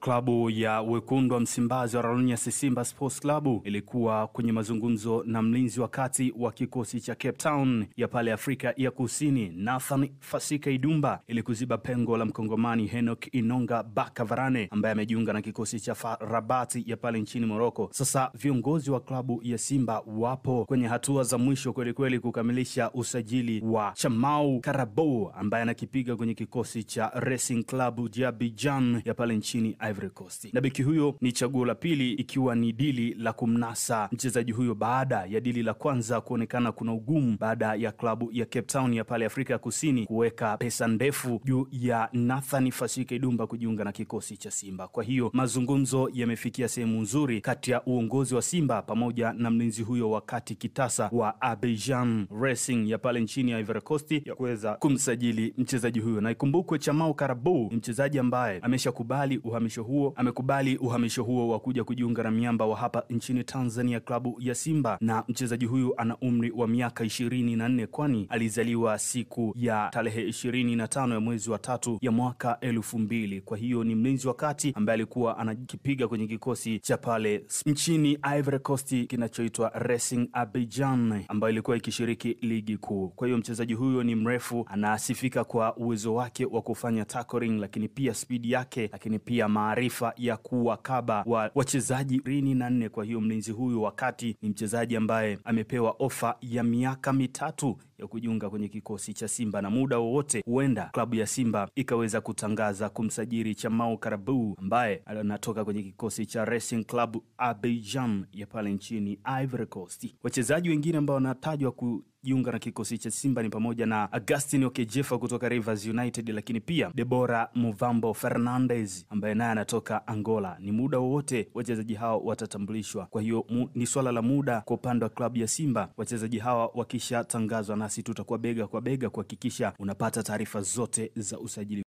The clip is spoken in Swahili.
Klabu ya wekundu wa Msimbazi wa Ralonia Simba Sports Club ilikuwa kwenye mazungumzo na mlinzi wa kati wa kikosi cha Cape Town ya pale Afrika ya Kusini Nathan Fasika Idumba ili kuziba pengo la mkongomani Henok Inonga Bakavarane ambaye amejiunga na kikosi cha Farabati ya pale nchini Moroko. Sasa viongozi wa klabu ya Simba wapo kwenye hatua za mwisho kwelikweli kukamilisha usajili wa Chamau Karabo ambaye anakipiga kwenye kikosi cha Racing Club jabijan ya pale nchini Ivory Coast, na beki huyo ni chaguo la pili ikiwa ni dili la kumnasa mchezaji huyo baada ya dili la kwanza kuonekana kuna ugumu baada ya klabu ya Cape Town ya pale Afrika ya Kusini kuweka pesa ndefu juu ya Nathan Fasike Dumba kujiunga na kikosi cha Simba. Kwa hiyo mazungumzo yamefikia sehemu nzuri kati ya uongozi wa Simba pamoja na mlinzi huyo wa kati kitasa wa Abidjan Racing ya pale nchini Ivory Coast ya kuweza kumsajili mchezaji huyo, na ikumbukwe Chamau Karabou ni mchezaji ambaye ameshakubali uhamisho uhamisho huo amekubali uhamisho huo wa kuja kujiunga na miamba wa hapa nchini Tanzania, klabu ya Simba, na mchezaji huyu ana umri wa miaka ishirini na nne kwani alizaliwa siku ya tarehe ishirini na tano ya mwezi wa tatu ya mwaka elfu mbili. Kwa hiyo ni mlinzi wa kati ambaye alikuwa anakipiga kwenye kikosi cha pale nchini Ivory Coast kinachoitwa Racing Abidjan ambayo ilikuwa ikishiriki ligi kuu. Kwa hiyo mchezaji huyo ni mrefu, anasifika kwa uwezo wake wa kufanya tackling, lakini pia spidi yake, lakini pia ma maarifa ya kuwakaba wa wachezaji ishirini na nne. Kwa hiyo mlinzi huyu wakati ni mchezaji ambaye amepewa ofa ya miaka mitatu ya kujiunga kwenye kikosi cha Simba na muda wowote huenda klabu ya Simba ikaweza kutangaza kumsajili chamau Karabu ambaye anatoka kwenye kikosi cha Racing Club Abidjan ya pale nchini Ivory Coast. Wachezaji wengine ambao wanatajwa ku jiunga na kikosi cha Simba ni pamoja na Augustin Okejefa kutoka Rivers United, lakini pia Debora Muvambo Fernandez ambaye naye anatoka Angola. Ni muda wowote wachezaji hao watatambulishwa, kwa hiyo ni swala la muda kwa upande wa klabu ya Simba, wachezaji hawa wakishatangazwa na basi tutakuwa bega kwa bega kuhakikisha unapata taarifa zote za usajili.